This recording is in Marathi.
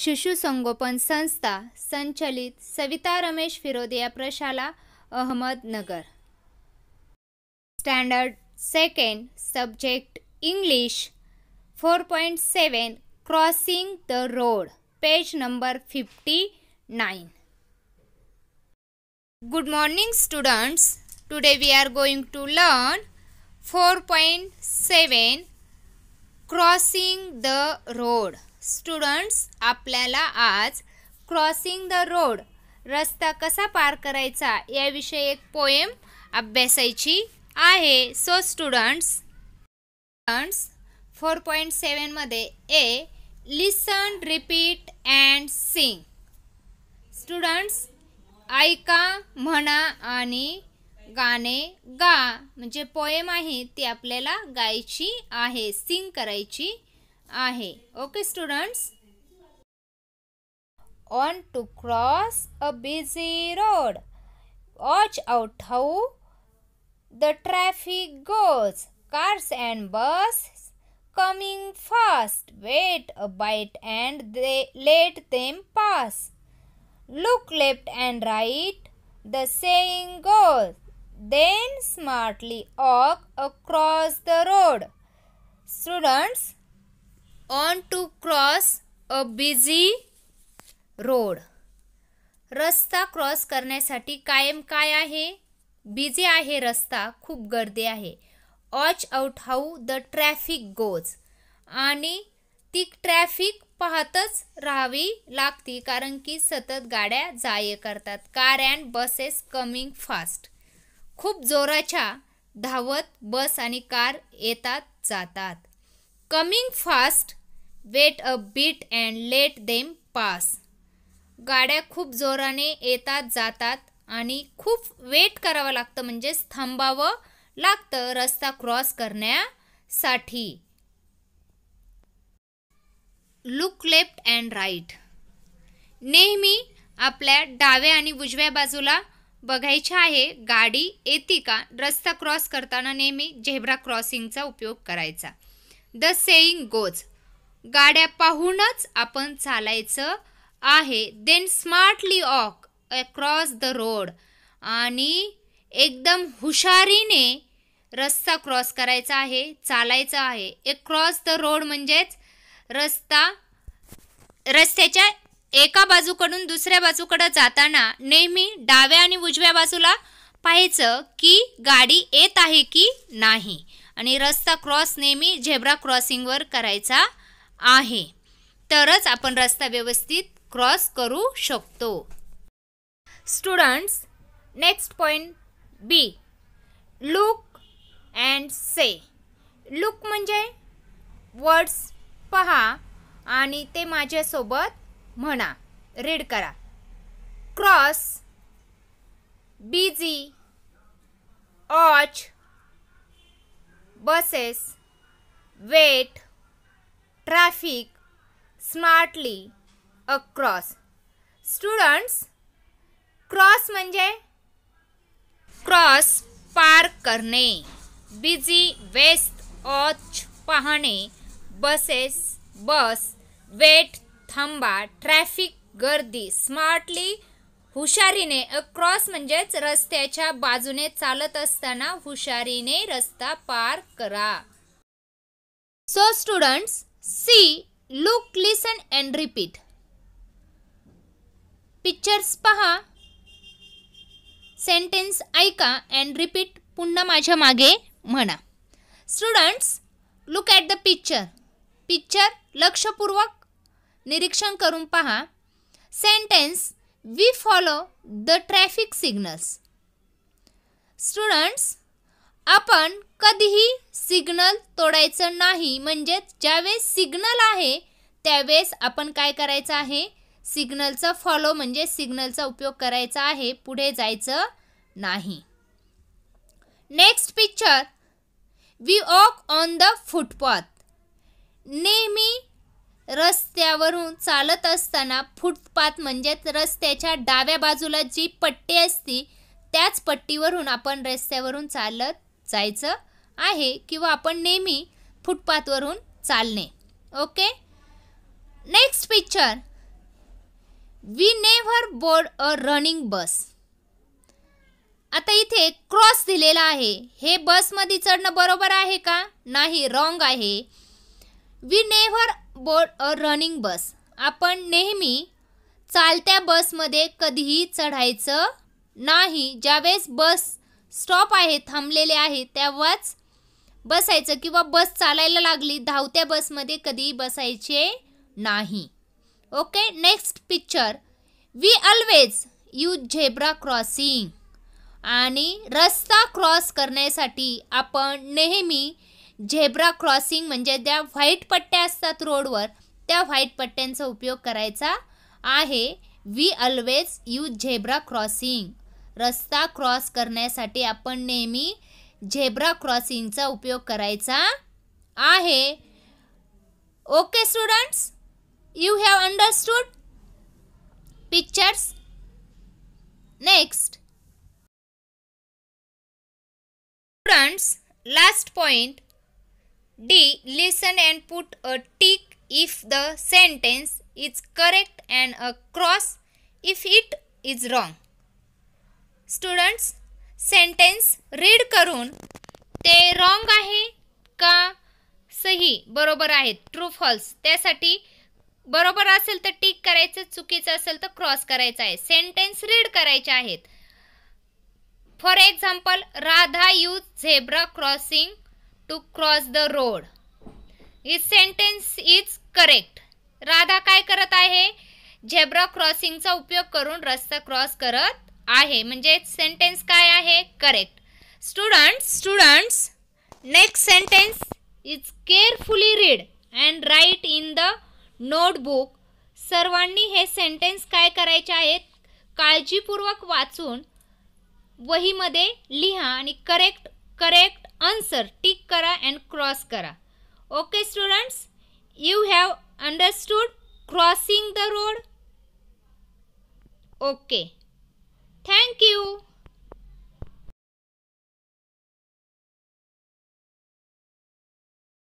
शिशु संगोपन संस्था संचलित सविता रमेश फिरोदिया प्रशाला Ahmednagar standard second subject English four point seven crossing the road page number fifty nine good morning students today we are going to learn four point seven crossing the road students आपल्याला आज क्रॉसिंग द रोड रस्ता कसा पार करायचा याविषयी एक पोएम अभ्यासायची आहे so students students four point सेवनमध्ये A listen repeat and sing students ऐका म्हणा आणि गाणे गा म्हणजे पोएम आहे ती आपल्याला गायची आहे सिंग करायची आहे okay students on to cross a busy road watch out how the traffic goes cars and bus coming fast wait a bit and they let them pass look left and right the saying goes then smartly walk across the road. Students, on to cross a busy road. रस्ता क्रॉस करण्यासाठी कायम काय आहे बिझी आहे रस्ता खूप गर्दी आहे watch out how the traffic goes आणि ती ट्रॅफिक पाहतच राहावी लागती कारण की सतत गाड्या जाय करतात car and buses coming fast खूप जोराच्या धावत बस आणि कार येतात जातात coming fast wait a bit and let them pass गाड्या खूप जोराने येतात जातात आणि खूप वेट करावं लागतं म्हणजेच थांबावं लागतं रस्ता क्रॉस करण्यासाठी लुक लेफ्ट अँड राईट नेहमी आपल्या डाव्या आणि उजव्या बाजूला बघायचे आहे गाडी येते का रस्ता क्रॉस करताना नेहमी झेब्रा क्रॉसिंगचा उपयोग करायचा द सेईंग गोज गाड्या पाहूनच आपण चालायचं आहे then smartly walk across the road आणि एकदम हुशारीने रस्ता क्रॉस करायचा आहे चालायचं आहे अक्रॉस द रोड म्हणजेच रस्ता रस्त्याच्या एका बाजूकडून दुसऱ्या बाजूकडे जाताना नेहमी डाव्या आणि उजव्या बाजूला पाहायचं की गाडी येत आहे की नाही आणि रस्ता क्रॉस नेहमी झेब्रा क्रॉसिंगवर करायचा आहे तरच आपण रस्ता व्यवस्थित क्रॉस करू शकतो students next point B look and say look म्हणजे वर्ड्स पहा आणि ते माझ्यासोबत म्हणा रीड करा cross busy watch buses wait traffic smartly across students cross म्हणजे क्रॉस पार करणे बिझी वेस्ट ऑच पाहणे बसेस बस वेट थांबा ट्रॅफिक गर्दी स्मार्टली हुशारीने अक्रॉस म्हणजेच रस्त्याच्या बाजूने चालत असताना हुशारीने रस्ता पार करा so students see look listen and repeat pictures पहा सेंटेन्स ऐका अँड रिपीट पुन्हा माझ्या मागे म्हणा students look at the picture picture लक्षपूर्वक निरीक्षण करून पहा sentence we follow the traffic signals students आपण कधीही सिग्नल तोडायचं नाही म्हणजेच ज्यावेळेस सिग्नल आहे त्यावेळेस आपण काय करायचं आहे सिग्नलचा फॉलो म्हणजे सिग्नलचा उपयोग करायचा आहे पुढे जायचं नाही next picture we walk on the footpath नेहमी रस्त्यावरून चालत असताना फुटपाथ म्हणजेच रस्त्याच्या डाव्या बाजूला जी पट्टी असती त्याच पट्टीवरून आपण रस्त्यावरून चालत जायचं आहे किंवा आपण नेहमी फुटपाथवरून चालणे okay next picture we never board a running bus आता इथे क्रॉस दिलेला आहे हे बसमध्ये चढणं बरोबर आहे का नाही रॉंग आहे we never board a running bus आपण नेहमी चालत्या बसमध्ये कधीही चढायचं नाही ज्यावेळेस बस स्टॉप आहे थांबलेले आहे तेव्हाच बसायचं किंवा बस चालायला लागली धावत्या बसमध्ये कधीही बसायचे नाही okay next picture we always use zebra crossing आणि रस्ता क्रॉस करण्यासाठी आपण नेहमी झेब्रा क्रॉसिंग म्हणजे त्या व्हाईट पट्ट्या असतात रोडवर त्या व्हाईट पट्ट्यांचा उपयोग करायचा आहे we always use zebra crossing रस्ता क्रॉस करण्यासाठी आपण नेहमी झेब्रा क्रॉसिंगचा उपयोग करायचा आहे okay students you have understood pictures next students last point D listen and put a tick if the sentence is correct and a cross if it is wrong students sentence read करून ते रॉंग आहे का सही बरोबर आहेत ट्रू फॉल्स त्यासाठी बरोबर असेल तर टिक करायचं चुकीचं असेल तर क्रॉस करायचं आहे सेंटेन्स रीड करायचे आहेत for example Radha use zebra crossing to cross the road This sentence is correct Radha काय करत आहे झेब्रा क्रॉसिंगचा उपयोग करून रस्ता क्रॉस करत आहे म्हणजे सेंटेन्स काय आहे correct student students next sentence is carefully read and write in the notebook सर्वांनी हे सेंटेन्स काय करायचे आहेत काळजीपूर्वक वाचून वहीमध्ये लिहा आणि correct correct answer tick kara and cross kara. Okay students, you have understood crossing the road? Okay. Thank you.